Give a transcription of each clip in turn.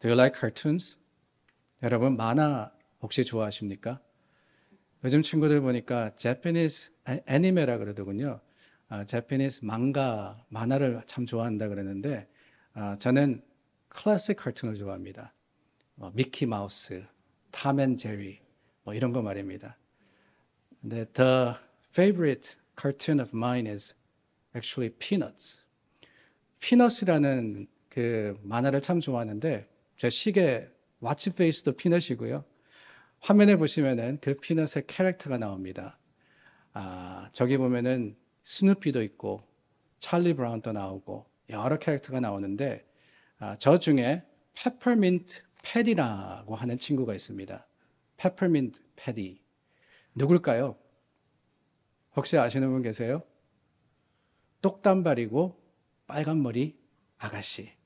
Do you like cartoons? 여러분 만화 혹시 좋아하십니까? 요즘 친구들 보니까 Japanese 애니메라 그러더군요. 아, Japanese 망가 만화를 참 좋아한다 그러는데 아, 저는 클래식 c a 을 좋아합니다. 뭐, 미키 마우스, 탐앤 제리 뭐 이런 거 말입니다. 근데 the favorite cartoon of mine is actually Peanuts. 피넛이라는 그 만화를 참 좋아하는데 제 시계 와치페이스도 피넛이고요. 화면에 보시면은 그 피넛의 캐릭터가 나옵니다. 아, 저기 보면은 스누피도 있고 찰리 브라운도 나오고 여러 캐릭터가 나오는데 아, 저 중에 페퍼민트 패디라고 하는 친구가 있습니다. 페퍼민트 패디 누굴까요? 혹시 아시는 분 계세요? 똑단발이고 빨간 머리 아가씨.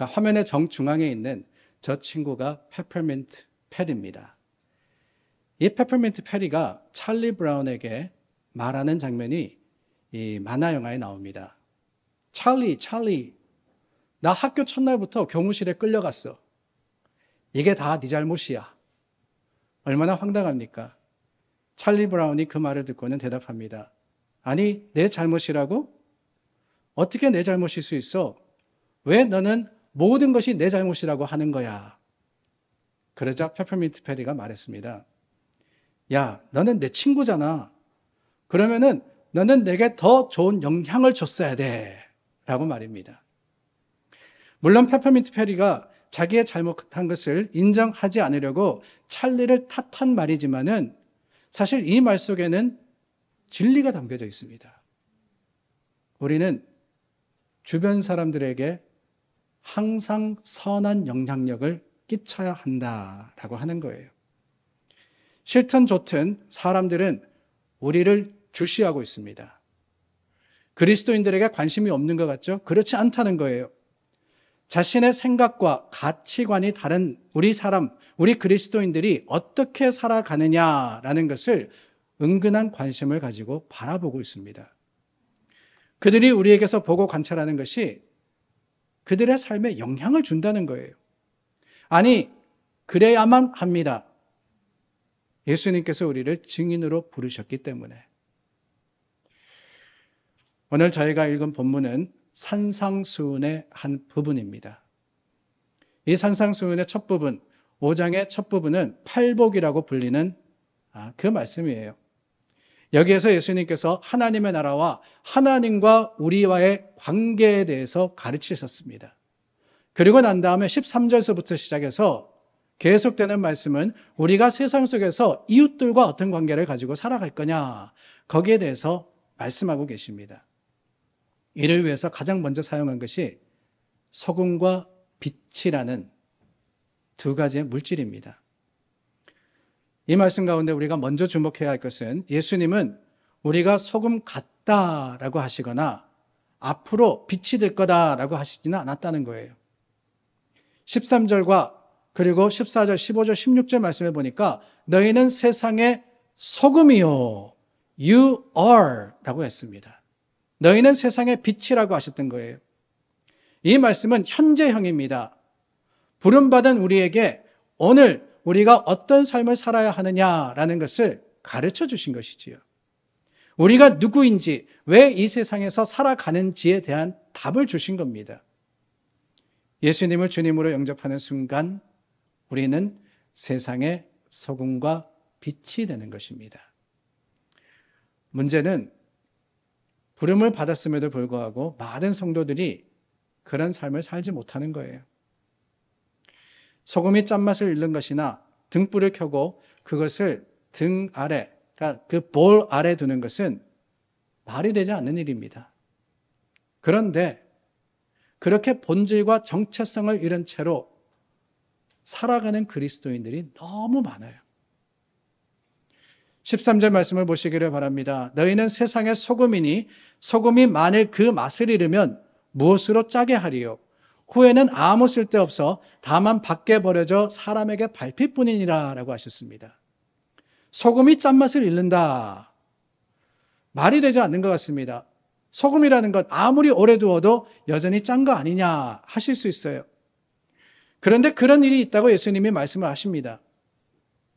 그러니까 화면의 정중앙에 있는 저 친구가 페퍼민트 페리입니다. 이 페퍼민트 페리가 찰리 브라운에게 말하는 장면이 이 만화 영화에 나옵니다. 찰리, 찰리, 나 학교 첫날부터 교무실에 끌려갔어. 이게 다 네 잘못이야. 얼마나 황당합니까? 찰리 브라운이 그 말을 듣고는 대답합니다. 아니, 내 잘못이라고? 어떻게 내 잘못일 수 있어? 왜 너는 모든 것이 내 잘못이라고 하는 거야. 그러자 페퍼민트 페리가 말했습니다. 야, 너는 내 친구잖아. 그러면은 너는 내게 더 좋은 영향을 줬어야 돼. 라고 말입니다. 물론 페퍼민트 페리가 자기의 잘못한 것을 인정하지 않으려고 찰리를 탓한 말이지만은 사실 이 말 속에는 진리가 담겨져 있습니다. 우리는 주변 사람들에게 항상 선한 영향력을 끼쳐야 한다라고 하는 거예요. 싫든 좋든 사람들은 우리를 주시하고 있습니다. 그리스도인들에게 관심이 없는 것 같죠? 그렇지 않다는 거예요. 자신의 생각과 가치관이 다른 우리 사람, 우리 그리스도인들이 어떻게 살아가느냐라는 것을 은근한 관심을 가지고 바라보고 있습니다. 그들이 우리에게서 보고 관찰하는 것이 그들의 삶에 영향을 준다는 거예요. 아니, 그래야만 합니다. 예수님께서 우리를 증인으로 부르셨기 때문에. 오늘 저희가 읽은 본문은 산상수훈의 한 부분입니다. 이 산상수훈의 첫 부분, 5장의 첫 부분은 팔복이라고 불리는 아, 그 말씀이에요. 여기에서 예수님께서 하나님의 나라와 하나님과 우리와의 관계에 대해서 가르치셨습니다. 그리고 난 다음에 13절서부터 시작해서 계속되는 말씀은 우리가 세상 속에서 이웃들과 어떤 관계를 가지고 살아갈 거냐 거기에 대해서 말씀하고 계십니다. 이를 위해서 가장 먼저 사용한 것이 소금과 빛이라는 두 가지의 물질입니다. 이 말씀 가운데 우리가 먼저 주목해야 할 것은 예수님은 우리가 소금 같다라고 하시거나 앞으로 빛이 될 거다라고 하시지는 않았다는 거예요. 13절과 그리고 14절, 15절, 16절 말씀해 보니까 너희는 세상의 소금이요. You are 라고 했습니다. 너희는 세상의 빛이라고 하셨던 거예요. 이 말씀은 현재형입니다. 부름받은 우리에게 오늘 우리가 어떤 삶을 살아야 하느냐라는 것을 가르쳐 주신 것이지요. 우리가 누구인지, 왜 이 세상에서 살아가는지에 대한 답을 주신 겁니다. 예수님을 주님으로 영접하는 순간 우리는 세상의 소금과 빛이 되는 것입니다. 문제는 부름을 받았음에도 불구하고 많은 성도들이 그런 삶을 살지 못하는 거예요. 소금이 짠맛을 잃는 것이나 등불을 켜고 그것을 등 아래, 그러니까 그볼 아래 두는 것은 말이 되지 않는 일입니다. 그런데 그렇게 본질과 정체성을 잃은 채로 살아가는 그리스도인들이 너무 많아요. 13절 말씀을 보시기를 바랍니다. 너희는 세상의 소금이니 소금이 만일 그 맛을 잃으면 무엇으로 짜게 하리요? 후에는 아무 쓸데없어 다만 밖에 버려져 사람에게 발핏뿐이니라 라고 하셨습니다. 소금이 짠맛을 잃는다. 말이 되지 않는 것 같습니다. 소금이라는 것 아무리 오래 두어도 여전히 짠 거 아니냐 하실 수 있어요. 그런데 그런 일이 있다고 예수님이 말씀을 하십니다.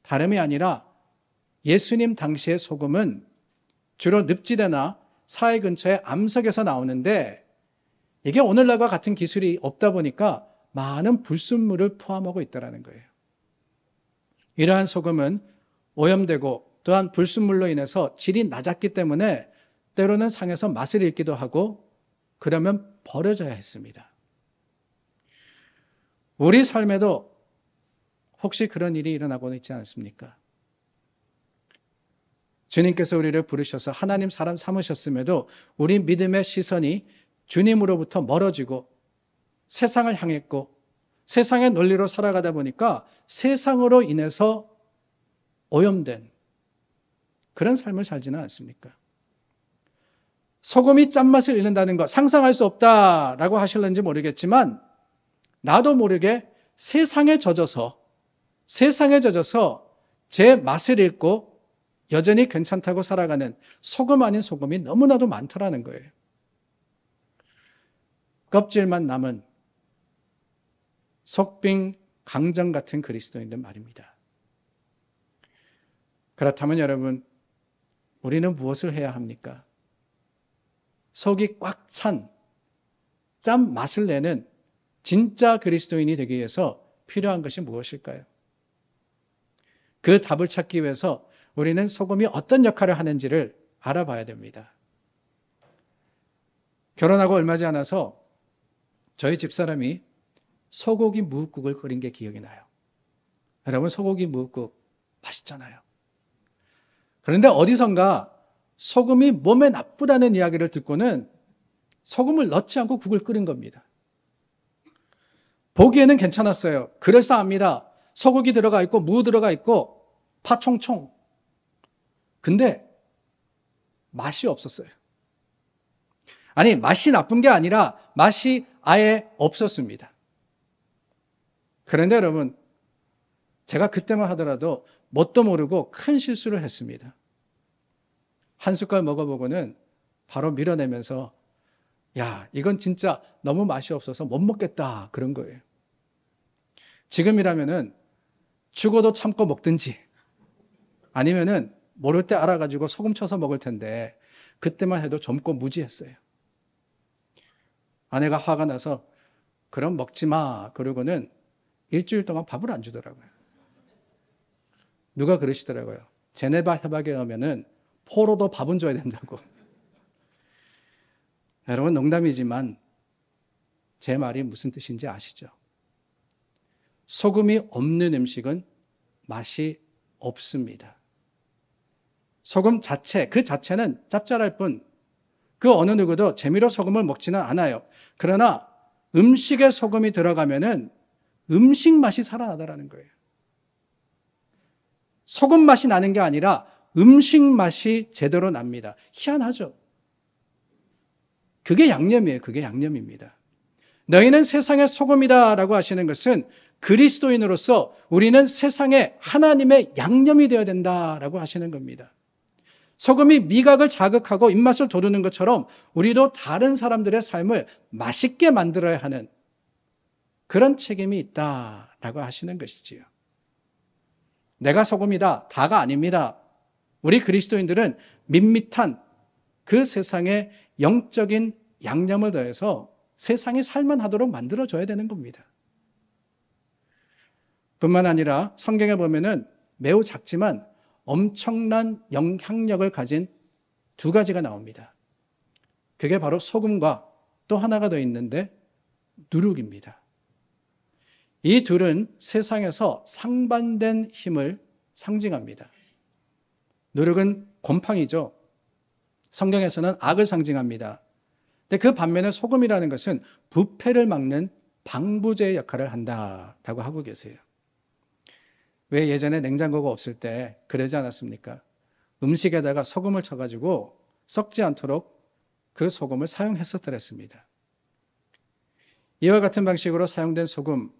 다름이 아니라 예수님 당시의 소금은 주로 늪지대나 사회 근처의 암석에서 나오는데 이게 오늘날과 같은 기술이 없다 보니까 많은 불순물을 포함하고 있다는 거예요. 이러한 소금은 오염되고 또한 불순물로 인해서 질이 낮았기 때문에 때로는 상에서 맛을 잃기도 하고 그러면 버려져야 했습니다. 우리 삶에도 혹시 그런 일이 일어나고 있지 않습니까? 주님께서 우리를 부르셔서 하나님 사람 삼으셨음에도 우리 믿음의 시선이 주님으로부터 멀어지고 세상을 향했고 세상의 논리로 살아가다 보니까 세상으로 인해서 오염된 그런 삶을 살지는 않습니까? 소금이 짠맛을 잃는다는 것 상상할 수 없다라고 하실는지 모르겠지만 나도 모르게 세상에 젖어서 세상에 젖어서 제 맛을 잃고 여전히 괜찮다고 살아가는 소금 아닌 소금이 너무나도 많더라는 거예요. 껍질만 남은 속빙 강정 같은 그리스도인들 말입니다. 그렇다면 여러분, 우리는 무엇을 해야 합니까? 속이 꽉 찬, 짠 맛을 내는 진짜 그리스도인이 되기 위해서 필요한 것이 무엇일까요? 그 답을 찾기 위해서 우리는 소금이 어떤 역할을 하는지를 알아봐야 됩니다. 결혼하고 얼마지 않아서 저희 집사람이 소고기 무국을 끓인 게 기억이 나요. 여러분, 소고기 무국 맛있잖아요. 그런데 어디선가 소금이 몸에 나쁘다는 이야기를 듣고는 소금을 넣지 않고 국을 끓인 겁니다. 보기에는 괜찮았어요. 그럴싸합니다. 소고기 들어가 있고, 무 들어가 있고, 파총총. 근데 맛이 없었어요. 아니, 맛이 나쁜 게 아니라 맛이 아예 없었습니다. 그런데 여러분, 제가 그때만 하더라도 뭣도 모르고 큰 실수를 했습니다. 한 숟갈 먹어보고는 바로 밀어내면서 야, 이건 진짜 너무 맛이 없어서 못 먹겠다. 그런 거예요. 지금이라면은 죽어도 참고 먹든지 아니면은 모를 때 알아가지고 소금 쳐서 먹을 텐데 그때만 해도 젊고 무지했어요. 아내가 화가 나서 그럼 먹지 마. 그러고는 일주일 동안 밥을 안 주더라고요. 누가 그러시더라고요. 제네바 협약에 의하면은 포로도 밥은 줘야 된다고. 여러분 농담이지만 제 말이 무슨 뜻인지 아시죠? 소금이 없는 음식은 맛이 없습니다. 소금 자체, 그 자체는 짭짤할 뿐그 어느 누구도 재미로 소금을 먹지는 않아요. 그러나 음식에 소금이 들어가면은 음식 맛이 살아나더라는 거예요. 소금 맛이 나는 게 아니라 음식 맛이 제대로 납니다. 희한하죠? 그게 양념이에요. 그게 양념입니다. 너희는 세상의 소금이다 라고 하시는 것은 그리스도인으로서 우리는 세상에 하나님의 양념이 되어야 된다 라고 하시는 겁니다. 소금이 미각을 자극하고 입맛을 돋우는 것처럼 우리도 다른 사람들의 삶을 맛있게 만들어야 하는 그런 책임이 있다라고 하시는 것이지요. 내가 소금이다. 다가 아닙니다. 우리 그리스도인들은 밋밋한 그 세상에 영적인 양념을 더해서 세상이 살만하도록 만들어줘야 되는 겁니다. 뿐만 아니라 성경에 보면은 매우 작지만 엄청난 영향력을 가진 두 가지가 나옵니다. 그게 바로 소금과 또 하나가 더 있는데 누룩입니다. 이 둘은 세상에서 상반된 힘을 상징합니다. 누룩은 곰팡이죠. 성경에서는 악을 상징합니다. 근데 그 반면에 소금이라는 것은 부패를 막는 방부제 역할을 한다라고 하고 계세요. 왜 예전에 냉장고가 없을 때 그러지 않았습니까? 음식에다가 소금을 쳐가지고 썩지 않도록 그 소금을 사용했었더랬습니다. 이와 같은 방식으로 사용된 소금,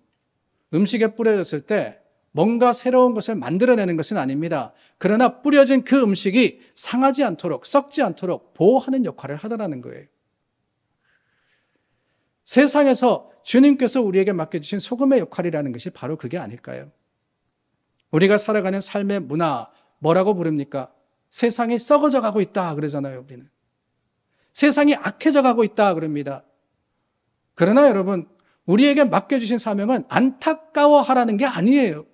음식에 뿌려졌을 때 뭔가 새로운 것을 만들어내는 것은 아닙니다. 그러나 뿌려진 그 음식이 상하지 않도록, 썩지 않도록 보호하는 역할을 하더라는 거예요. 세상에서 주님께서 우리에게 맡겨주신 소금의 역할이라는 것이 바로 그게 아닐까요? 우리가 살아가는 삶의 문화 뭐라고 부릅니까? 세상이 썩어져 가고 있다 그러잖아요, 우리는. 세상이 악해져 가고 있다 그럽니다. 그러나 여러분, 우리에게 맡겨주신 사명은 안타까워하라는 게 아니에요.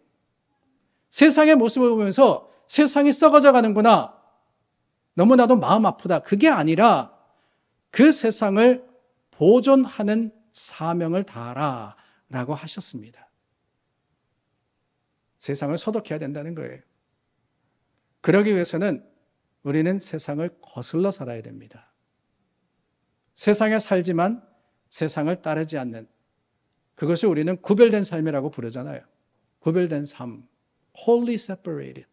세상의 모습을 보면서 세상이 썩어져 가는구나. 너무나도 마음 아프다. 그게 아니라 그 세상을 보존하는 사명을 다하라. 라고 하셨습니다. 세상을 소독해야 된다는 거예요. 그러기 위해서는 우리는 세상을 거슬러 살아야 됩니다. 세상에 살지만 세상을 따르지 않는 그것을 우리는 구별된 삶이라고 부르잖아요. 구별된 삶, h o l y separated.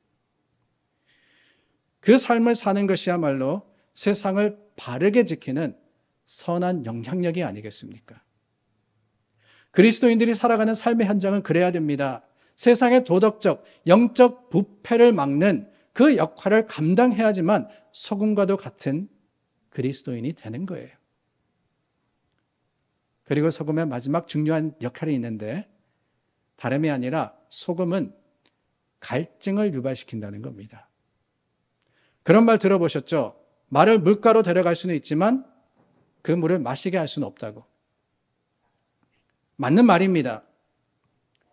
그 삶을 사는 것이야말로 세상을 바르게 지키는 선한 영향력이 아니겠습니까? 그리스도인들이 살아가는 삶의 현장은 그래야 됩니다. 세상의 도덕적, 영적 부패를 막는 그 역할을 감당해야지만 소금과도 같은 그리스도인이 되는 거예요. 그리고 소금의 마지막 중요한 역할이 있는데 다름이 아니라 소금은 갈증을 유발시킨다는 겁니다. 그런 말 들어보셨죠? 말을 물가로 데려갈 수는 있지만 그 물을 마시게 할 수는 없다고. 맞는 말입니다.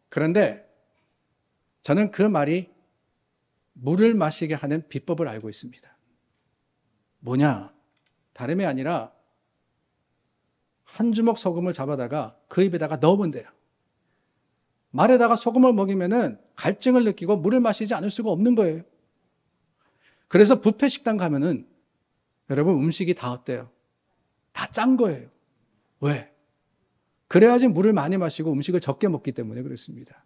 그런데 저는 그 말이 물을 마시게 하는 비법을 알고 있습니다. 뭐냐? 다름이 아니라 한 주먹 소금을 잡아다가 그 입에다가 넣으면 돼요. 말에다가 소금을 먹이면은 갈증을 느끼고 물을 마시지 않을 수가 없는 거예요. 그래서 부페 식당 가면은 여러분 음식이 다 어때요? 다 짠 거예요. 왜? 그래야지 물을 많이 마시고 음식을 적게 먹기 때문에 그렇습니다.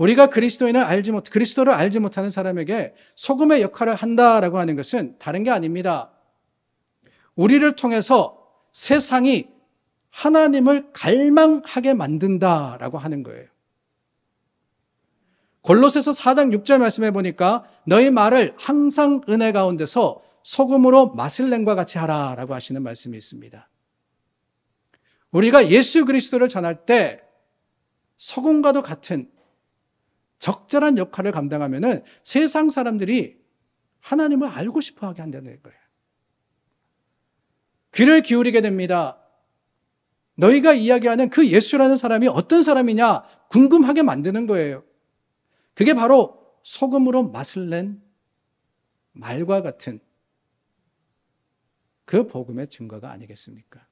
우리가 그리스도인을 알지 못, 그리스도를 알지 못하는 사람에게 소금의 역할을 한다라고 하는 것은 다른 게 아닙니다. 우리를 통해서 세상이 하나님을 갈망하게 만든다라고 하는 거예요. 골로새서 4장 6절 말씀해 보니까 너희 말을 항상 은혜 가운데서 소금으로 맛을 낸과 같이 하라라고 하시는 말씀이 있습니다. 우리가 예수 그리스도를 전할 때 소금과도 같은 적절한 역할을 감당하면 세상 사람들이 하나님을 알고 싶어 하게 한다는 거예요. 귀를 기울이게 됩니다. 너희가 이야기하는 그 예수라는 사람이 어떤 사람이냐 궁금하게 만드는 거예요. 그게 바로 소금으로 맛을 낸 말과 같은 그 복음의 증거가 아니겠습니까?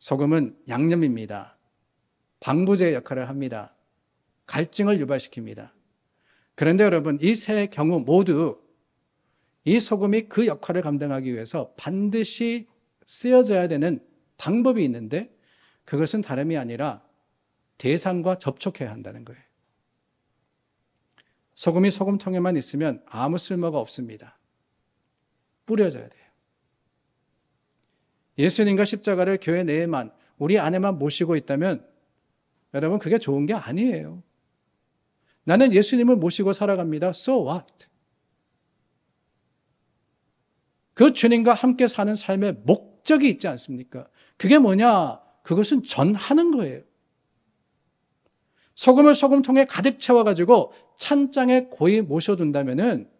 소금은 양념입니다. 방부제 역할을 합니다. 갈증을 유발시킵니다. 그런데 여러분, 이 세 경우 모두 이 소금이 그 역할을 감당하기 위해서 반드시 쓰여져야 되는 방법이 있는데 그것은 다름이 아니라 대상과 접촉해야 한다는 거예요. 소금이 소금통에만 있으면 아무 쓸모가 없습니다. 뿌려져야 돼요. 예수님과 십자가를 교회 내에만, 우리 안에만 모시고 있다면 여러분, 그게 좋은 게 아니에요. 나는 예수님을 모시고 살아갑니다. So what? 그 주님과 함께 사는 삶의 목적이 있지 않습니까? 그게 뭐냐? 그것은 전하는 거예요. 소금을 소금통에 가득 채워가지고 찬장에 고이 모셔둔다면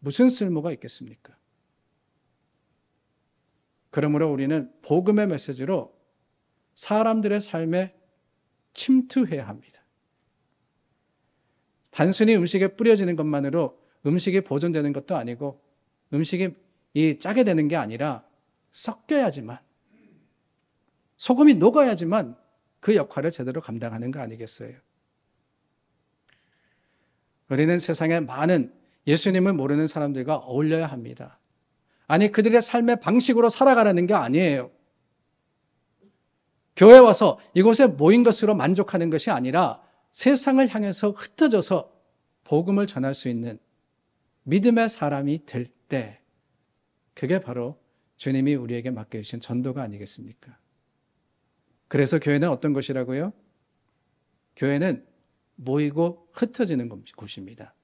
무슨 쓸모가 있겠습니까? 그러므로 우리는 복음의 메시지로 사람들의 삶에 침투해야 합니다. 단순히 음식에 뿌려지는 것만으로 음식이 보존되는 것도 아니고 음식이 이 짜게 되는 게 아니라 섞여야지만 소금이 녹아야지만 그 역할을 제대로 감당하는 거 아니겠어요? 우리는 세상에 많은 예수님을 모르는 사람들과 어울려야 합니다. 아니, 그들의 삶의 방식으로 살아가라는 게 아니에요. 교회 와서 이곳에 모인 것으로 만족하는 것이 아니라 세상을 향해서 흩어져서 복음을 전할 수 있는 믿음의 사람이 될 때, 그게 바로 주님이 우리에게 맡겨주신 전도가 아니겠습니까? 그래서 교회는 어떤 것이라고요? 교회는 모이고 흩어지는 곳입니다.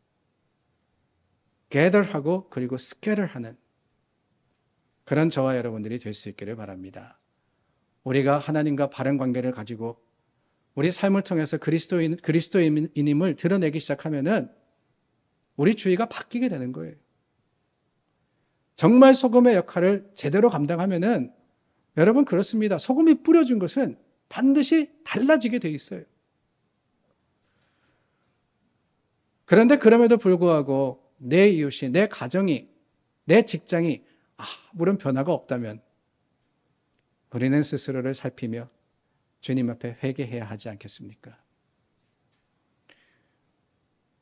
gather하고 그리고 scatter 하는 그런 저와 여러분들이 될 수 있기를 바랍니다. 우리가 하나님과 바른 관계를 가지고 우리 삶을 통해서 그리스도인, 그리스도인임을 드러내기 시작하면은 우리 주위가 바뀌게 되는 거예요. 정말 소금의 역할을 제대로 감당하면은 여러분 그렇습니다. 소금이 뿌려진 것은 반드시 달라지게 돼 있어요. 그런데 그럼에도 불구하고 내 이웃이, 내 가정이, 내 직장이 아무런 변화가 없다면 우리는 스스로를 살피며 주님 앞에 회개해야 하지 않겠습니까?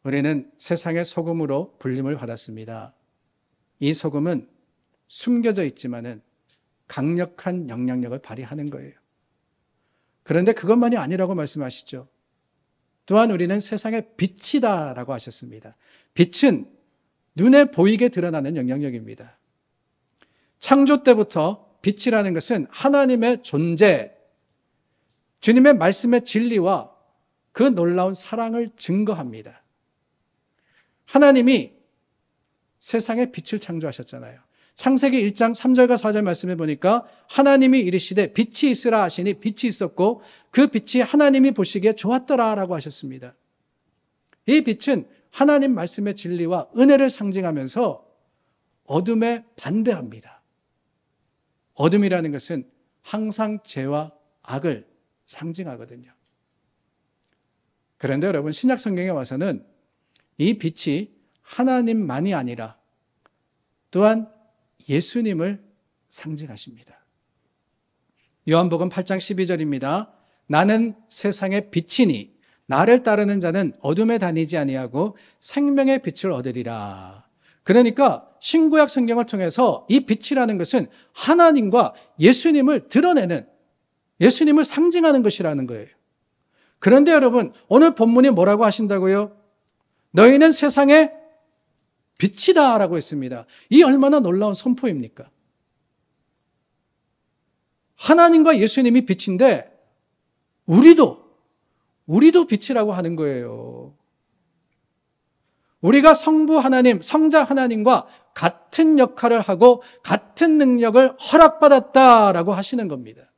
우리는 세상의 소금으로 불림을 받았습니다. 이 소금은 숨겨져 있지만은 강력한 영향력을 발휘하는 거예요. 그런데 그것만이 아니라고 말씀하시죠. 또한 우리는 세상의 빛이다라고 하셨습니다. 빛은 눈에 보이게 드러나는 영향력입니다. 창조 때부터 빛이라는 것은 하나님의 존재, 주님의 말씀의 진리와 그 놀라운 사랑을 증거합니다. 하나님이 세상에 빛을 창조하셨잖아요. 창세기 1장 3절과 4절 말씀해 보니까 하나님이 이르시되 빛이 있으라 하시니 빛이 있었고 그 빛이 하나님이 보시기에 좋았더라 라고 하셨습니다. 이 빛은 하나님 말씀의 진리와 은혜를 상징하면서 어둠에 반대합니다. 어둠이라는 것은 항상 죄와 악을 상징하거든요. 그런데 여러분 신약 성경에 와서는 이 빛이 하나님만이 아니라 또한 예수님을 상징하십니다. 요한복음 8장 12절입니다. 나는 세상의 빛이니 나를 따르는 자는 어둠에 다니지 아니하고 생명의 빛을 얻으리라. 그러니까 신구약 성경을 통해서 이 빛이라는 것은 하나님과 예수님을 드러내는 예수님을 상징하는 것이라는 거예요. 그런데 여러분, 오늘 본문이 뭐라고 하신다고요? 너희는 세상의 빛이다 라고 했습니다. 이 얼마나 놀라운 선포입니까? 하나님과 예수님이 빛인데 우리도 우리도 빛이라고 하는 거예요. 우리가 성부 하나님, 성자 하나님과 같은 역할을 하고 같은 능력을 허락받았다라고 하시는 겁니다.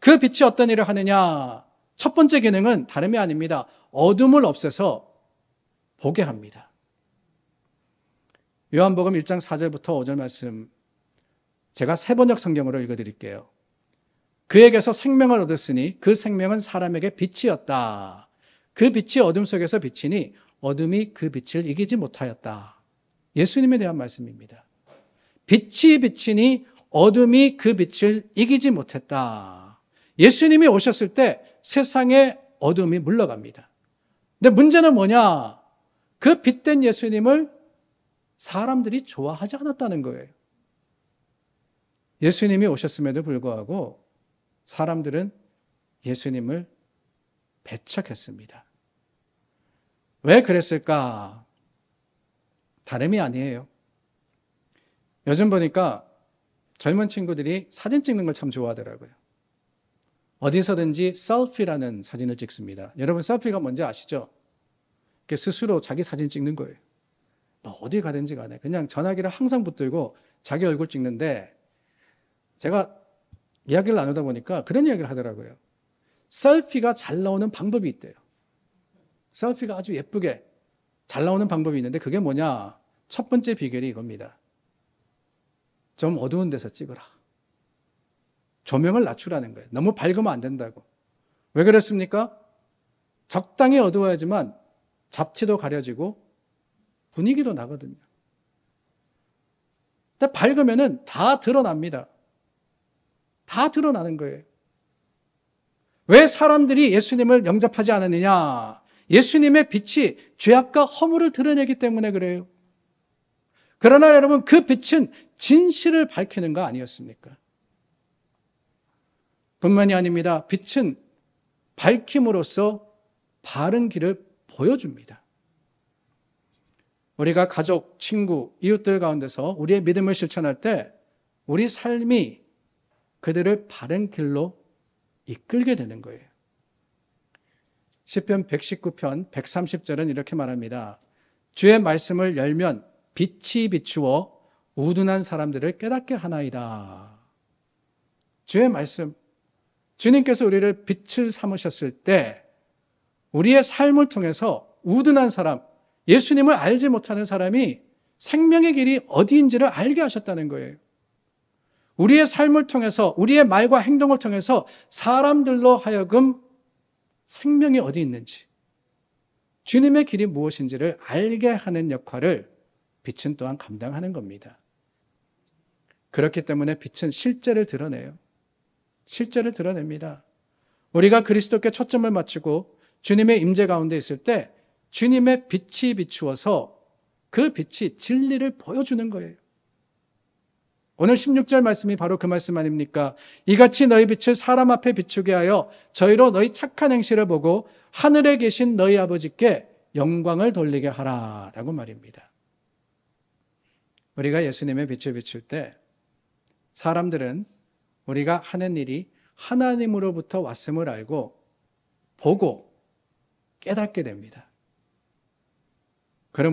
그 빛이 어떤 일을 하느냐? 첫 번째 기능은 다름이 아닙니다. 어둠을 없애서 보게 합니다. 요한복음 1장 4절부터 5절 말씀 제가 세 번역 성경으로 읽어 드릴게요. 그에게서 생명을 얻었으니 그 생명은 사람에게 빛이었다. 그 빛이 어둠 속에서 비치니 어둠이 그 빛을 이기지 못하였다. 예수님에 대한 말씀입니다. 빛이 비치니 어둠이 그 빛을 이기지 못했다. 예수님이 오셨을 때 세상의 어둠이 물러갑니다. 근데 문제는 뭐냐? 그 빛된 예수님을 사람들이 좋아하지 않았다는 거예요. 예수님이 오셨음에도 불구하고 사람들은 예수님을 배척했습니다. 왜 그랬을까? 다름이 아니에요. 요즘 보니까 젊은 친구들이 사진 찍는 걸 참 좋아하더라고요. 어디서든지 셀피라는 사진을 찍습니다. 여러분 셀피가 뭔지 아시죠? 스스로 자기 사진 찍는 거예요. 어디 가든지 간에 그냥 전화기를 항상 붙들고 자기 얼굴 찍는데 제가 이야기를 나누다 보니까 그런 이야기를 하더라고요. 셀피가 잘 나오는 방법이 있대요. 셀피가 아주 예쁘게 잘 나오는 방법이 있는데 그게 뭐냐? 첫 번째 비결이 이겁니다. 좀 어두운 데서 찍어라. 조명을 낮추라는 거예요. 너무 밝으면 안 된다고. 왜 그랬습니까? 적당히 어두워야지만 잡티도 가려지고 분위기도 나거든요. 근데 밝으면은 다 드러납니다. 다 드러나는 거예요. 왜 사람들이 예수님을 영접하지 않느냐 예수님의 빛이 죄악과 허물을 드러내기 때문에 그래요. 그러나 여러분, 그 빛은 진실을 밝히는 거 아니었습니까? 뿐만이 아닙니다. 빛은 밝힘으로써 바른 길을 보여줍니다. 우리가 가족, 친구, 이웃들 가운데서 우리의 믿음을 실천할 때 우리 삶이 그들을 바른 길로 이끌게 되는 거예요. 10편 119편 130절은 이렇게 말합니다. 주의 말씀을 열면 빛이 비추어 우둔한 사람들을 깨닫게 하나이다. 주의 말씀, 주님께서 우리를 빛을 삼으셨을 때 우리의 삶을 통해서 우둔한 사람, 예수님을 알지 못하는 사람이 생명의 길이 어디인지를 알게 하셨다는 거예요. 우리의 삶을 통해서, 우리의 말과 행동을 통해서 사람들로 하여금 생명이 어디 있는지, 주님의 길이 무엇인지를 알게 하는 역할을 빛은 또한 감당하는 겁니다. 그렇기 때문에 빛은 실제를 드러내요. 실제를 드러냅니다. 우리가 그리스도께 초점을 맞추고 주님의 임재 가운데 있을 때 주님의 빛이 비추어서 그 빛이 진리를 보여주는 거예요. 오늘 16절 말씀이 바로 그 말씀 아닙니까? 이같이 너희 빛을 사람 앞에 비추게 하여 저희로 너희 착한 행실을 보고 하늘에 계신 너희 아버지께 영광을 돌리게 하라. 라고 말입니다. 우리가 예수님의 빛을 비출 때 사람들은 우리가 하는 일이 하나님으로부터 왔음을 알고 보고 깨닫게 됩니다.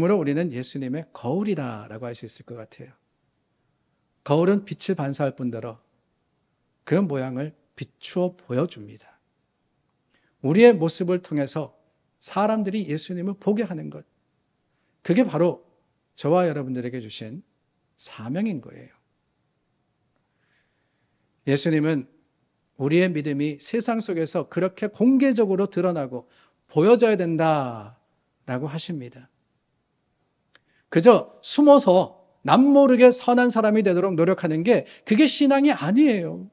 그러므로 우리는 예수님의 거울이다라고 할 수 있을 것 같아요. 거울은 빛을 반사할 뿐더러 그 모양을 비추어 보여줍니다. 우리의 모습을 통해서 사람들이 예수님을 보게 하는 것. 그게 바로 저와 여러분들에게 주신 사명인 거예요. 예수님은 우리의 믿음이 세상 속에서 그렇게 공개적으로 드러나고 보여져야 된다라고 하십니다. 그저 숨어서 남 모르게 선한 사람이 되도록 노력하는 게 그게 신앙이 아니에요.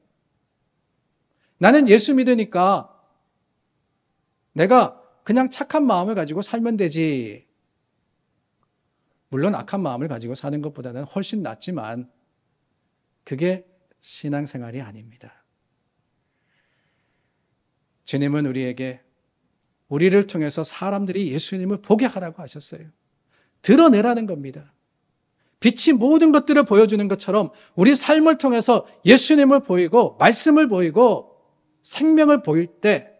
나는 예수 믿으니까 내가 그냥 착한 마음을 가지고 살면 되지. 물론 악한 마음을 가지고 사는 것보다는 훨씬 낫지만 그게 신앙생활이 아닙니다. 주님은 우리에게 우리를 통해서 사람들이 예수님을 보게 하라고 하셨어요. 드러내라는 겁니다. 빛이 모든 것들을 보여주는 것처럼 우리 삶을 통해서 예수님을 보이고 말씀을 보이고 생명을 보일 때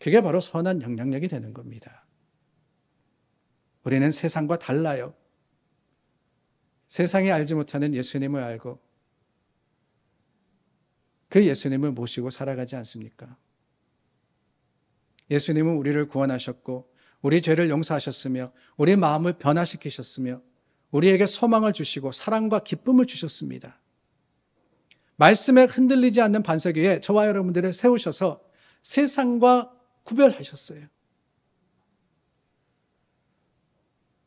그게 바로 선한 영향력이 되는 겁니다. 우리는 세상과 달라요. 세상이 알지 못하는 예수님을 알고 그 예수님을 모시고 살아가지 않습니까? 예수님은 우리를 구원하셨고, 우리 죄를 용서하셨으며, 우리 마음을 변화시키셨으며, 우리에게 소망을 주시고, 사랑과 기쁨을 주셨습니다. 말씀에 흔들리지 않는 반석 위에 저와 여러분들을 세우셔서 세상과 구별하셨어요.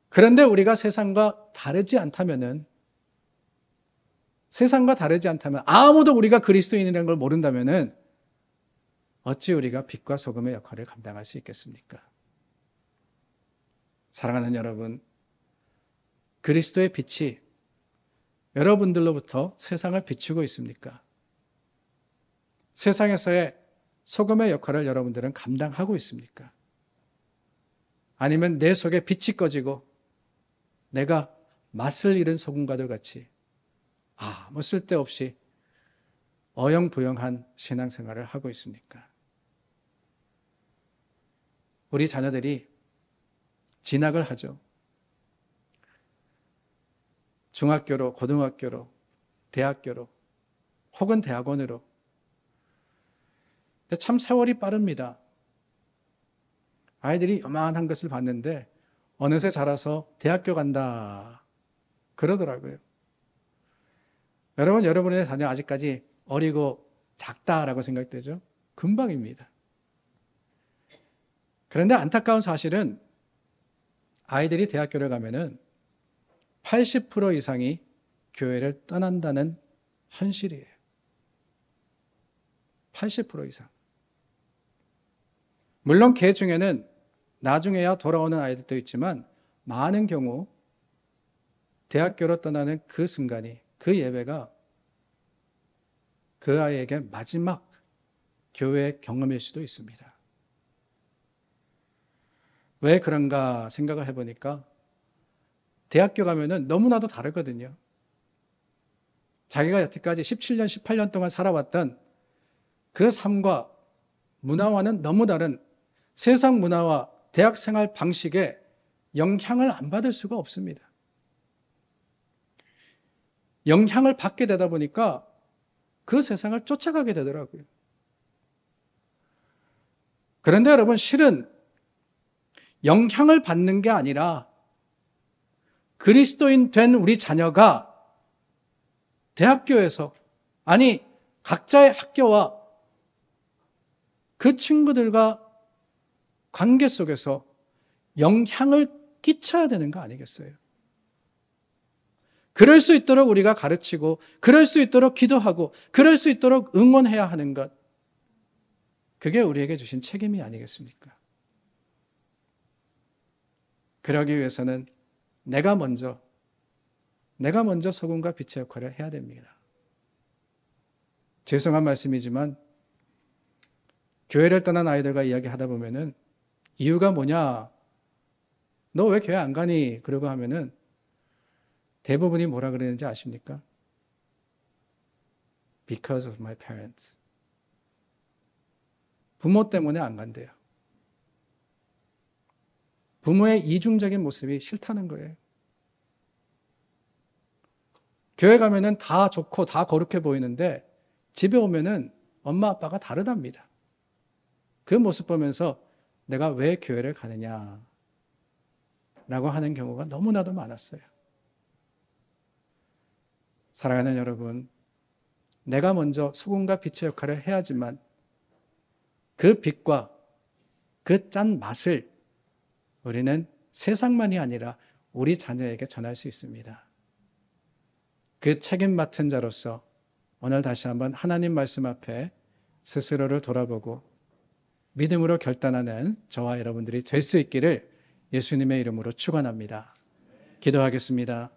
그런데 우리가 세상과 다르지 않다면 세상과 다르지 않다면 아무도 우리가 그리스도인이라는 걸 모른다면은 어찌 우리가 빛과 소금의 역할을 감당할 수 있겠습니까? 사랑하는 여러분, 그리스도의 빛이 여러분들로부터 세상을 비추고 있습니까? 세상에서의 소금의 역할을 여러분들은 감당하고 있습니까? 아니면 내 속에 빛이 꺼지고 내가 맛을 잃은 소금과도 같이 아무 뭐 쓸데없이 어영부영한 신앙생활을 하고 있습니까? 우리 자녀들이 진학을 하죠. 중학교로, 고등학교로, 대학교로, 혹은 대학원으로. 근데 참 세월이 빠릅니다. 아이들이 요만한 것을 봤는데 어느새 자라서 대학교 간다. 그러더라고요. 여러분, 여러분의 자녀 아직까지 어리고 작다라고 생각되죠? 금방입니다. 그런데 안타까운 사실은 아이들이 대학교를 가면은 80% 이상이 교회를 떠난다는 현실이에요. 80% 이상. 물론 개 중에는 나중에야 돌아오는 아이들도 있지만 많은 경우 대학교로 떠나는 그 순간이 그 예배가 그 아이에게 마지막 교회 경험일 수도 있습니다. 왜 그런가 생각을 해보니까 대학교 가면은 너무나도 다르거든요. 자기가 여태까지 17년, 18년 동안 살아왔던 그 삶과 문화와는 너무 다른 세상 문화와 대학 생활 방식에 영향을 안 받을 수가 없습니다. 영향을 받게 되다 보니까 그 세상을 쫓아가게 되더라고요. 그런데 여러분, 실은 영향을 받는 게 아니라 그리스도인 된 우리 자녀가 대학교에서, 아니, 각자의 학교와 그 친구들과 관계 속에서 영향을 끼쳐야 되는 거 아니겠어요? 그럴 수 있도록 우리가 가르치고, 그럴 수 있도록 기도하고, 그럴 수 있도록 응원해야 하는 것. 그게 우리에게 주신 책임이 아니겠습니까? 그러기 위해서는 내가 먼저, 내가 먼저 소금과 빛의 역할을 해야 됩니다. 죄송한 말씀이지만, 교회를 떠난 아이들과 이야기하다 보면은, 이유가 뭐냐? 너 왜 교회 안 가니? 그러고 하면은, 대부분이 뭐라 그랬는지 아십니까? Because of my parents. 부모 때문에 안 간대요. 부모의 이중적인 모습이 싫다는 거예요. 교회 가면은 다 좋고 다 거룩해 보이는데 집에 오면은 엄마 아빠가 다르답니다. 그 모습 보면서 내가 왜 교회를 가느냐 라고 하는 경우가 너무나도 많았어요. 사랑하는 여러분, 내가 먼저 소금과 빛의 역할을 해야지만 그 빛과 그 짠 맛을 우리는 세상만이 아니라 우리 자녀에게 전할 수 있습니다. 그 책임 맡은 자로서 오늘 다시 한번 하나님 말씀 앞에 스스로를 돌아보고 믿음으로 결단하는 저와 여러분들이 될 수 있기를 예수님의 이름으로 축원합니다. 기도하겠습니다.